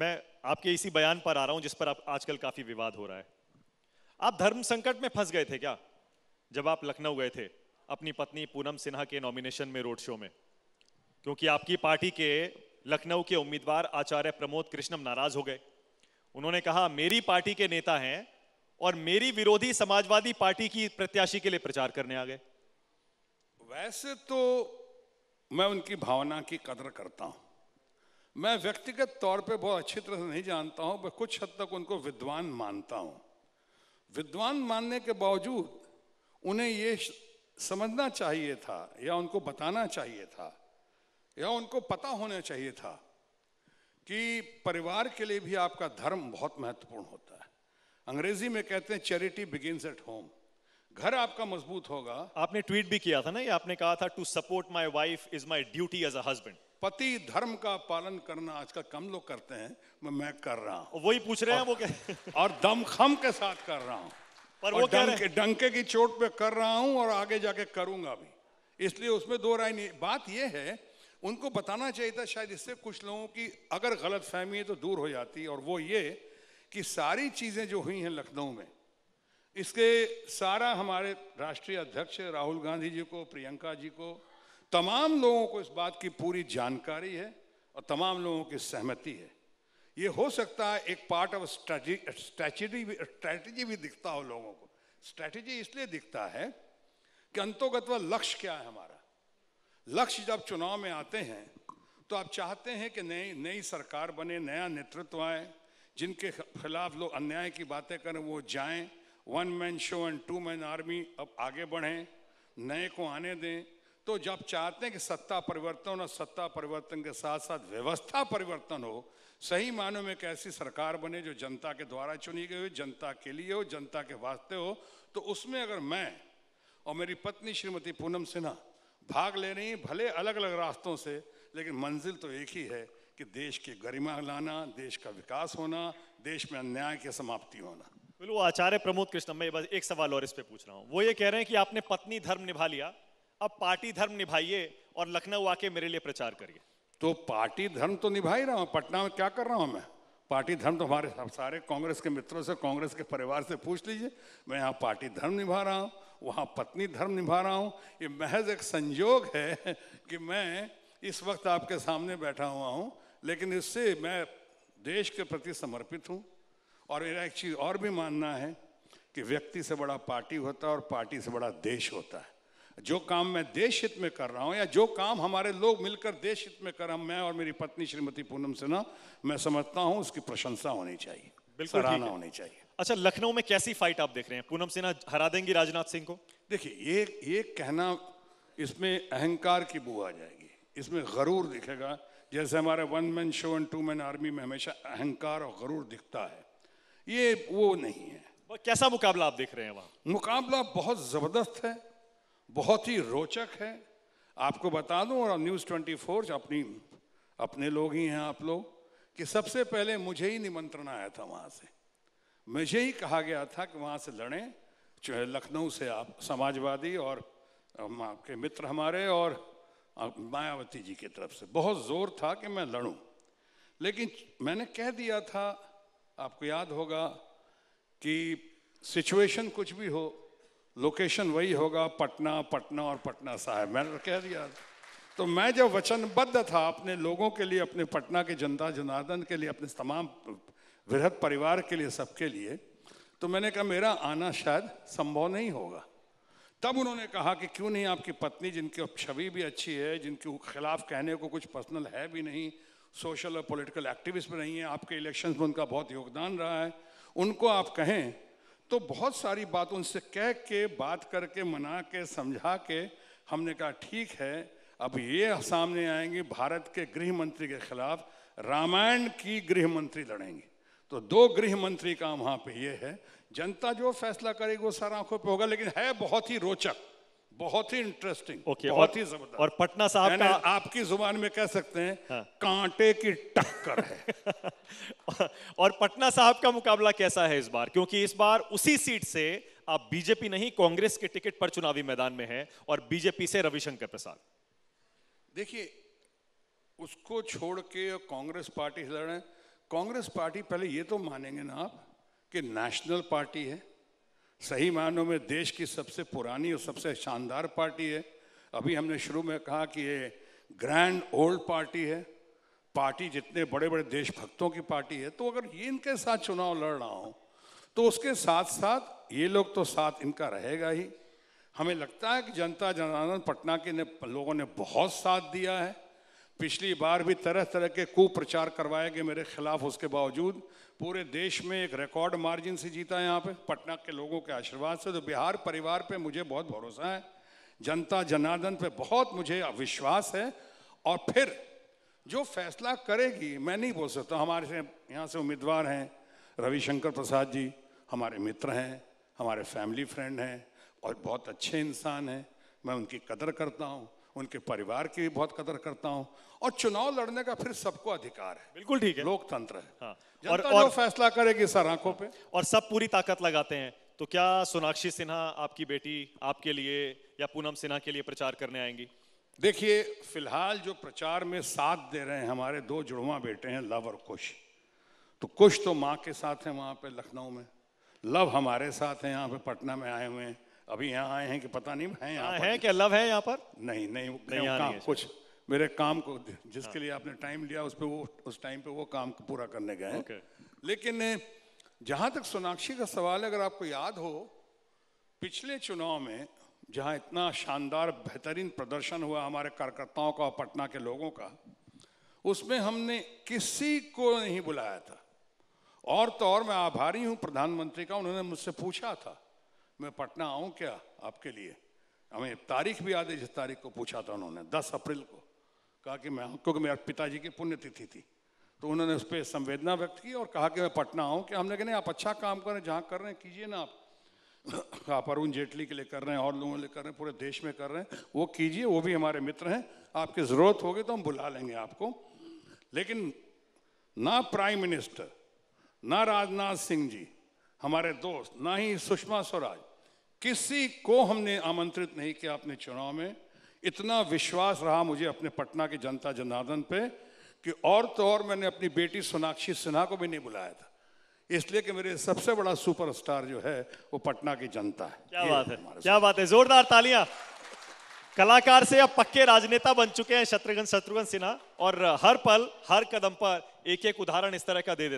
मैं आपके इसी बयान पर आ रहा हूं जिस पर आप आजकल काफी विवाद हो रहा है आप धर्म संकट में फंस गए थे क्या जब आप लखनऊ गए थे अपनी पत्नी पूनम सिन्हा के नॉमिनेशन में रोड शो में क्योंकि आपकी पार्टी के लखनऊ के उम्मीदवार आचार्य प्रमोद कृष्णम नाराज हो गए उन्होंने कहा मेरी पार्टी के नेता हैं और मेरी विरोधी समाजवादी पार्टी की प्रत्याशी के लिए प्रचार करने आ गए वैसे तो मैं उनकी भावना की कदर करता हूं मैं व्यक्तिगत तौर पे बहुत अच्छी तरह से नहीं जानता हूं पर कुछ हद तक उनको विद्वान मानता हूं विद्वान मानने के बावजूद उन्हें ये समझना चाहिए था या उनको बताना चाहिए था या उनको पता होना चाहिए था कि परिवार के लिए भी आपका धर्म बहुत महत्वपूर्ण होता है अंग्रेजी में कहते हैं चैरिटी बिगिनस एट होम घर आपका मजबूत होगा आपने ट्वीट भी किया था ना ये आपने कहा था to support my wife is my duty as a husband पति धर्म का पालन करना आजकल कम लोग करते हैं मैं मैं कर रहा हूँ वही पूछ रहे हैं वो क्या और दमखम के साथ कर रहा हूँ पर वो डंके, डंके की चोट पे कर रहा हूँ और आगे जाके करूंगा भी इसलिए उसमें दो राय नहीं बात यह है उनको बताना चाहिए था शायद इससे कुछ लोगों की अगर गलत फहमी है तो दूर हो जाती और वो ये कि सारी चीज़ें जो हुई हैं लखनऊ में इसके सारा हमारे राष्ट्रीय अध्यक्ष राहुल गांधी जी को प्रियंका जी को तमाम लोगों को इस बात की पूरी जानकारी है और तमाम लोगों की सहमति है ये हो सकता है एक पार्ट ऑफ स्ट्रैटी भी स्ट्रैटेजी भी दिखता हो लोगों को स्ट्रैटेजी इसलिए दिखता है कि अंतोगत लक्ष्य क्या है हमारा लक्ष्य जब चुनाव में आते हैं तो आप चाहते हैं कि नई नई सरकार बने नया नेतृत्व आए जिनके खिलाफ लोग अन्याय की बातें करें वो जाएं one man show and two man army अब आगे बढ़ें नए को आने दें तो जब चाहते हैं कि सत्ता परिवर्तन और सत्ता परिवर्तन के साथ साथ व्यवस्था परिवर्तन हो सही मानों में एक ऐसी सरकार बने जो जनता के द्वारा चुनी गई हो जनता के लिए हो जनता के वास्ते हो तो उसमें अगर मैं और मेरी पत्नी श्रीमती पूनम सिन्हा भाग ले रही हैं भले अलग अलग रास्तों से लेकिन मंजिल तो एक ही है कि देश की गरिमा लाना देश का विकास होना देश में अन्याय की समाप्ति होना बिल्कुल आचार्य प्रमोद कृष्ण मैं बस एक सवाल और इस पर पूछ रहा हूँ वो ये कह रहे हैं कि आपने पत्नी धर्म निभा लिया अब पार्टी धर्म निभाइए और लखनऊ आके मेरे लिए प्रचार करिए तो पार्टी धर्म तो निभा ही रहा हूँ पटना में क्या कर रहा हूँ मैं पार्टी धर्म तो हमारे सारे कांग्रेस के मित्रों से कांग्रेस के परिवार से पूछ लीजिए मैं यहाँ पार्टी धर्म निभा रहा हूँ वहाँ पत्नी धर्म निभा रहा हूँ ये महज एक संयोग है कि मैं इस वक्त आपके सामने बैठा हुआ हूँ लेकिन इससे मैं देश के प्रति समर्पित हूँ और मेरा एक चीज़ और भी मानना है कि व्यक्ति से बड़ा पार्टी होता है और पार्टी से बड़ा देश होता है जो काम मैं देश हित में कर रहा हूँ या जो काम हमारे लोग मिलकर देश हित में कर हम मैं और मेरी पत्नी श्रीमती पूनम सिन्हा मैं समझता हूँ उसकी प्रशंसा होनी चाहिए बिल्कुल होनी चाहिए अच्छा लखनऊ में कैसी फाइट आप देख रहे हैं पूनम सिन्हा हरा देंगी राजनाथ सिंह को देखिए ये ये कहना इसमें अहंकार की बू आ जाएगी इसमें गरूर दिखेगा जैसे हमारे one man show and two man army में हमेशा अहंकार और गरूर दिखता है ये वो नहीं है कैसा मुकाबला आप देख रहे हैं वहाँ मुकाबला बहुत ज़बरदस्त है बहुत ही रोचक है आपको बता दूं और न्यूज़ ट्वेंटी फोर अपनी अपने लोग ही हैं आप लोग कि सबसे पहले मुझे ही निमंत्रण आया था वहाँ से मुझे ही कहा गया था कि वहाँ से लड़ें जो है लखनऊ से आप समाजवादी और आपके मित्र हमारे और मायावती जी की तरफ से बहुत ज़ोर था कि मैं लड़ूं लेकिन मैंने कह दिया था आपको याद होगा कि सिचुएशन कुछ भी हो लोकेशन वही होगा पटना पटना और पटना साहब मैंने कह दिया तो मैं जब वचनबद्ध था अपने लोगों के लिए अपने पटना के जनता जनार्दन के लिए अपने तमाम वृहद परिवार के लिए सबके लिए तो मैंने कहा मेरा आना शायद संभव नहीं होगा तब उन्होंने कहा कि क्यों नहीं आपकी पत्नी जिनकी छवि भी अच्छी है जिनके खिलाफ कहने को कुछ पर्सनल है भी नहीं सोशल और पॉलिटिकल एक्टिविस्ट भी नहीं है आपके इलेक्शन में उनका बहुत योगदान रहा है उनको आप कहें तो बहुत सारी बात उनसे कह के बात करके मना के समझा के हमने कहा ठीक है अब ये सामने आएंगे भारत के गृह मंत्री के खिलाफ रामायण की गृह मंत्री लड़ेंगे तो दो गृह मंत्री काम वहां पे ये है जनता जो फैसला करेगी वो सर आंखों पे होगा लेकिन है बहुत ही रोचक बहुत ही इंटरेस्टिंग okay, बहुत ही जबरदस्त और पटना साहब का आपकी जुबान में कह सकते हैं हाँ। कांटे की टक्कर है और पटना साहब का मुकाबला कैसा है इस बार क्योंकि इस बार उसी सीट से आप बीजेपी नहीं कांग्रेस के टिकट पर चुनावी मैदान में हैं और बीजेपी से रविशंकर प्रसाद देखिए उसको छोड़ के कांग्रेस पार्टी से लड़ रहे कांग्रेस पार्टी पहले ये तो मानेंगे ना आप कि नेशनल पार्टी है सही मायनों में देश की सबसे पुरानी और सबसे शानदार पार्टी है अभी हमने शुरू में कहा कि ये ग्रैंड ओल्ड पार्टी है पार्टी जितने बड़े बड़े देशभक्तों की पार्टी है तो अगर ये इनके साथ चुनाव लड़ रहा हूँ तो उसके साथ साथ ये लोग तो साथ इनका रहेगा ही हमें लगता है कि जनता जनार्दन पटना के ने लोगों ने बहुत साथ दिया है पिछली बार भी तरह तरह के कुप्रचार करवाए गए मेरे खिलाफ उसके बावजूद पूरे देश में एक रिकॉर्ड मार्जिन से जीता है यहाँ पे पटना के लोगों के आशीर्वाद से तो बिहार परिवार पे मुझे बहुत भरोसा है जनता जनार्दन पे बहुत मुझे विश्वास है और फिर जो फैसला करेगी मैं नहीं बोल सकता हमारे से यहाँ से उम्मीदवार हैं रविशंकर प्रसाद जी हमारे मित्र हैं हमारे फैमिली फ्रेंड हैं और बहुत अच्छे इंसान हैं मैं उनकी कदर करता हूँ उनके परिवार की भी बहुत कदर करता हूं और चुनाव लड़ने का फिर सबको अधिकार है बिल्कुल ठीक है लोकतंत्र है हाँ। और, और फैसला करेगी सर आंखों पे और सब पूरी ताकत लगाते हैं तो क्या सोनाक्षी सिन्हा आपकी बेटी आपके लिए या पूनम सिन्हा के लिए प्रचार करने आएंगी देखिए फिलहाल जो प्रचार में साथ दे रहे हैं हमारे दो जुड़वा बेटे हैं लव और कुश तो कुश तो माँ के साथ है वहां पे लखनऊ में लव हमारे साथ हैं यहाँ पे पटना में आए हुए हैं अभी यहाँ आए हैं कि पता नहीं है यहाँ है क्या लव है यहाँ पर नहीं नहीं, नहीं, नहीं काम, कुछ मेरे काम को हाँ। जिसके हाँ। लिए आपने टाइम लिया उस पर वो उस टाइम पे वो काम पूरा करने गए हैं लेकिन जहाँ तक सोनाक्षी का सवाल है अगर आपको याद हो पिछले चुनाव में जहाँ इतना शानदार बेहतरीन प्रदर्शन हुआ हमारे कार्यकर्ताओं का और पटना के लोगों का उसमें हमने किसी को नहीं बुलाया था और तो और मैं आभारी हूँ प्रधानमंत्री का उन्होंने मुझसे पूछा था मैं पटना आऊँ क्या आपके लिए हमें तारीख भी याद है जिस तारीख को पूछा था उन्होंने दस अप्रैल को कहा कि मैं क्योंकि मेरे पिताजी की पुण्यतिथि थी तो उन्होंने उस पर संवेदना व्यक्त की और कहा कि मैं पटना आऊँ कि हमने कहा आप अच्छा काम करें जहाँ कर रहे हैं कीजिए ना आप आप अरुण जेटली के लिए कर रहे हैं और लोगों के लिए कर रहे हैं पूरे देश में कर रहे हैं वो कीजिए वो भी हमारे मित्र हैं आपकी ज़रूरत होगी तो हम बुला लेंगे आपको लेकिन ना प्राइम मिनिस्टर ना राजनाथ सिंह जी हमारे दोस्त ना ही सुषमा स्वराज किसी को हमने आमंत्रित नहीं किया अपने चुनाव में इतना विश्वास रहा मुझे अपने पटना के जनता जनार्दन पे कि और तो और मैंने अपनी बेटी सोनाक्षी सिन्हा को भी नहीं बुलाया था इसलिए कि मेरे सबसे बड़ा सुपरस्टार जो है वो पटना की जनता है क्या बात है क्या बात है जोरदार तालियां कलाकार से अब पक्के राजनेता बन चुके हैं शत्रुघ्न शत्रुघ्न सिन्हा और हर पल हर कदम पर एक एक उदाहरण इस तरह का दे देते